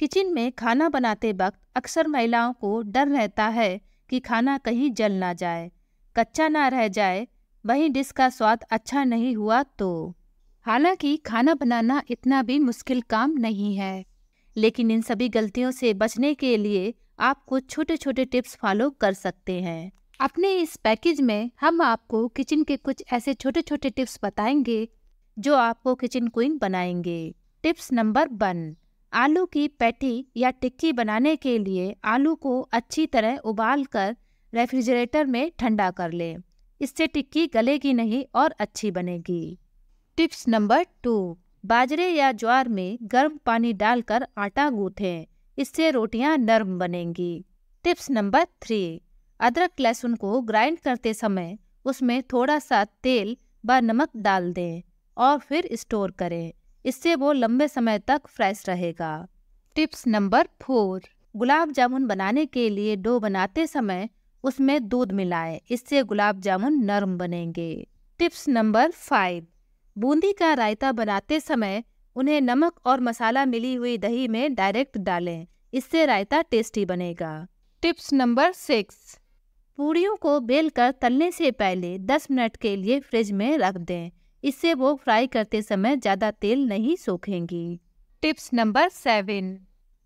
kitchen में खाना बनाते वक्त अक्सर महिलाओं को डर रहता है कि खाना कहीं जल ना जाए कच्चा ना रह जाए वहीं डिश का स्वाद अच्छा नहीं हुआ तो हालांकि खाना बनाना इतना भी मुश्किल काम नहीं है लेकिन इन सभी गलतियों से बचने के लिए आप कुछ छोटे छोटे टिप्स फॉलो कर सकते हैं अपने इस पैकेज में हम आपको किचन के कुछ ऐसे छोटे छोटे टिप्स बताएंगे जो आपको किचन क्वीन बनाएंगे टिप्स नंबर वन आलू की पैटी या टिक्की बनाने के लिए आलू को अच्छी तरह उबाल कर रेफ्रिजरेटर में ठंडा कर लें इससे टिक्की गलेगी नहीं और अच्छी बनेगी टिप्स नंबर टू बाजरे या ज्वार में गर्म पानी डालकर आटा गूंथें इससे रोटियां नरम बनेंगी टिप्स नंबर थ्री अदरक लहसुन को ग्राइंड करते समय उसमें थोड़ा सा तेल व नमक डाल दें और फिर स्टोर करें इससे वो लंबे समय तक फ्रेश रहेगा tips number four gulab jamun बनाने के लिए डो बनाते समय उसमें दूध मिलाएं इससे गुलाब जामुन नरम बनेंगे टिप्स नंबर फाइव बूंदी का रायता बनाते समय उन्हें नमक और मसाला मिली हुई दही में डायरेक्ट डालें इससे रायता टेस्टी बनेगा टिप्स नंबर सिक्स पूड़ियों को बेलकर तलने से पहले 10 मिनट के लिए फ्रिज में रख दें इससे वो फ्राई करते समय ज़्यादा तेल नहीं सोखेंगी टिप्स नंबर सेवन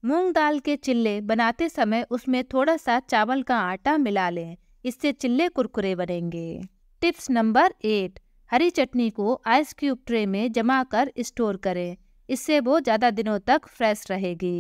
मूंग दाल के चिल्ले बनाते समय उसमें थोड़ा सा चावल का आटा मिला लें इससे चिल्ले कुरकुरे बनेंगे टिप्स नंबर एट हरी चटनी को आइस क्यूब ट्रे में जमा कर स्टोर करें इससे वो ज़्यादा दिनों तक फ्रेश रहेगी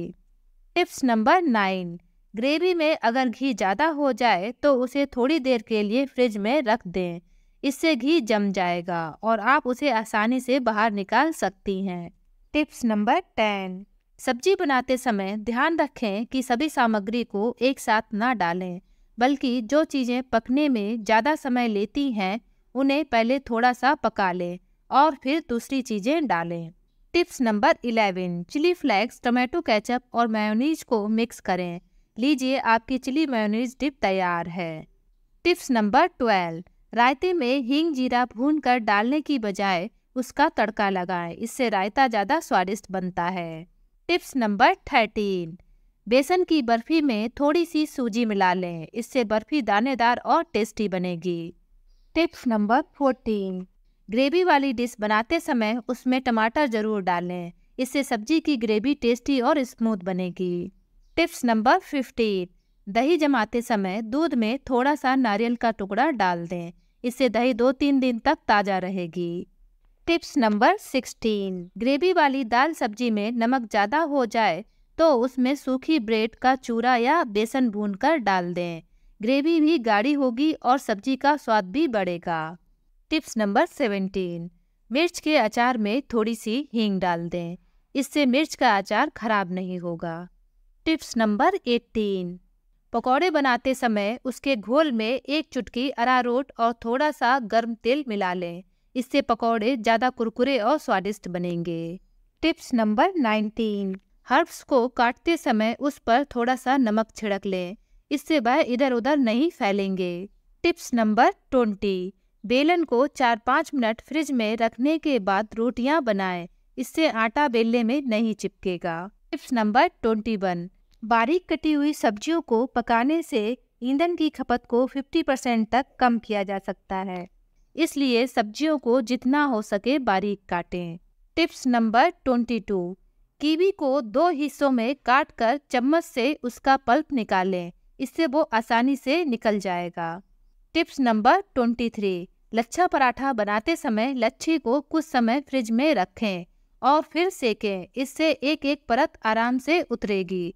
टिप्स नंबर नाइन ग्रेवी में अगर घी ज़्यादा हो जाए तो उसे थोड़ी देर के लिए फ्रिज में रख दें इससे घी जम जाएगा और आप उसे आसानी से बाहर निकाल सकती हैं टिप्स नंबर टेन सब्जी बनाते समय ध्यान रखें कि सभी सामग्री को एक साथ ना डालें बल्कि जो चीज़ें पकने में ज़्यादा समय लेती हैं उन्हें पहले थोड़ा सा पका लें और फिर दूसरी चीज़ें डालें tips number eleven chilli flakes tomato ketchup और मेयोनीज को मिक्स करें लीजिए आपकी चिली मेयोनीज डिप तैयार है टिप्स नंबर ट्वेल्व रायते में हींग जीरा भून कर डालने की बजाय उसका तड़का लगाएं इससे रायता ज़्यादा स्वादिष्ट बनता है टिप्स नंबर थर्टीन बेसन की बर्फ़ी में थोड़ी सी सूजी मिला लें इससे बर्फ़ी दानेदार और टेस्टी बनेगी टिप्स नंबर फोर्टीन ग्रेवी वाली डिश बनाते समय उसमें टमाटर ज़रूर डालें इससे सब्जी की ग्रेवी टेस्टी और स्मूथ बनेगी टिप्स नंबर फिफ्टीन दही जमाते समय दूध में थोड़ा सा नारियल का टुकड़ा डाल दें इससे दही दो तीन दिन तक ताज़ा रहेगी टिप्स नंबर सिक्सटीन ग्रेवी वाली दाल सब्जी में नमक ज़्यादा हो जाए तो उसमें सूखी ब्रेड का चूरा या बेसन भूनकर डाल दें ग्रेवी भी गाढ़ी होगी और सब्जी का स्वाद भी बढ़ेगा टिप्स नंबर सेवेंटीन मिर्च के अचार में थोड़ी सी हींग डाल दें इससे मिर्च का अचार खराब नहीं होगा टिप्स नंबर एटीन पकौड़े बनाते समय उसके घोल में एक चुटकी अरारोट और थोड़ा सा गर्म तेल मिला लें इससे पकौड़े ज़्यादा कुरकुरे और स्वादिष्ट बनेंगे टिप्स नंबर नाइनटीन हर्ब्स को काटते समय उस पर थोड़ा सा नमक छिड़क लें इससे वह इधर उधर नहीं फैलेंगे टिप्स नंबर ट्वेंटी बेलन को चार पाँच मिनट फ्रिज में रखने के बाद रोटियां बनाएं इससे आटा बेलने में नहीं चिपकेगा टिप्स नंबर ट्वेंटी वन बारीक कटी हुई सब्जियों को पकाने से ईंधन की खपत को 50 परसेंट तक कम किया जा सकता है इसलिए सब्जियों को जितना हो सके बारीक काटें टिप्स नंबर 22 कीवी को दो हिस्सों में काट कर चम्मच से उसका पल्प निकालें इससे वो आसानी से निकल जाएगा टिप्स नंबर 23 लच्छा पराठा बनाते समय लच्छी को कुछ समय फ्रिज में रखें और फिर सेकें इससे एक एक परत आराम से उतरेगी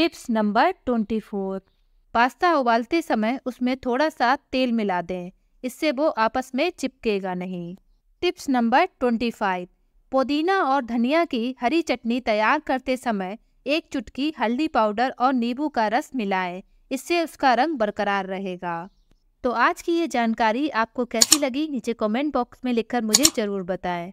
tips number twenty four pasta उबालते समय उसमें थोड़ा सा तेल मिला दें इससे वो आपस में चिपकेगा नहीं टिप्स नंबर ट्वेंटी फाइव पुदीना और धनिया की हरी चटनी तैयार करते समय एक चुटकी हल्दी पाउडर और नींबू का रस मिलाएं इससे उसका रंग बरकरार रहेगा तो आज की ये जानकारी आपको कैसी लगी नीचे कमेंट बॉक्स में लिखकर मुझे ज़रूर बताएं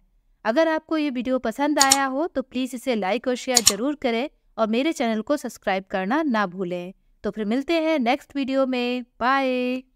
अगर आपको ये वीडियो पसंद आया हो तो प्लीज़ इसे लाइक और शेयर ज़रूर करें और मेरे चैनल को सब्सक्राइब करना ना भूलें तो फिर मिलते हैं नेक्स्ट वीडियो में बाय